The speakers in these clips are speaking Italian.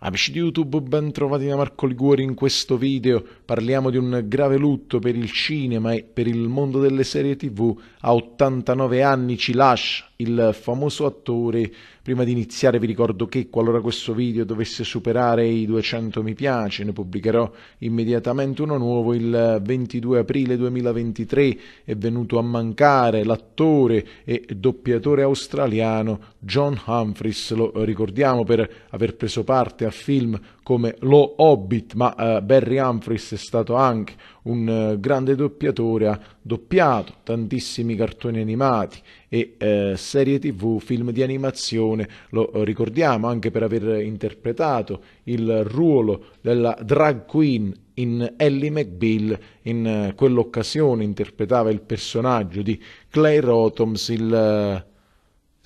Amici di YouTube, ben trovati da Marco Liguori in questo video. Parliamo di un grave lutto per il cinema e per il mondo delle serie TV. A 89 anni ci lascia il famoso attore. Prima di iniziare vi ricordo che qualora questo video dovesse superare i 200 mi piace, ne pubblicherò immediatamente uno nuovo il 22 aprile 2023. È venuto a mancare l'attore e doppiatore australiano John Humphreys lo ricordiamo per aver preso parte a film come Lo Hobbit, ma eh, Barry Humphreys è stato anche un eh, grande doppiatore, ha doppiato tantissimi cartoni animati e eh, serie tv, film di animazione, lo ricordiamo anche per aver interpretato il ruolo della drag queen in Ellie McBeal, in eh, quell'occasione interpretava il personaggio di Claire Otoms, il eh,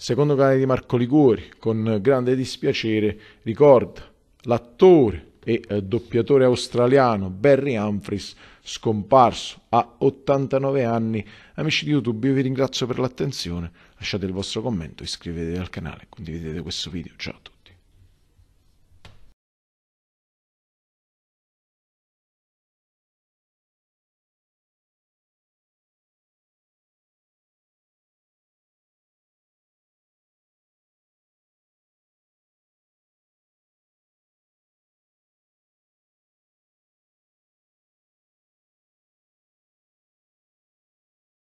Secondo canale di Marco Liguori, con grande dispiacere, ricorda l'attore e eh, doppiatore australiano Barry Humphries, scomparso a 89 anni. Amici di YouTube, io vi ringrazio per l'attenzione, lasciate il vostro commento, iscrivetevi al canale, condividete questo video, ciao a tutti.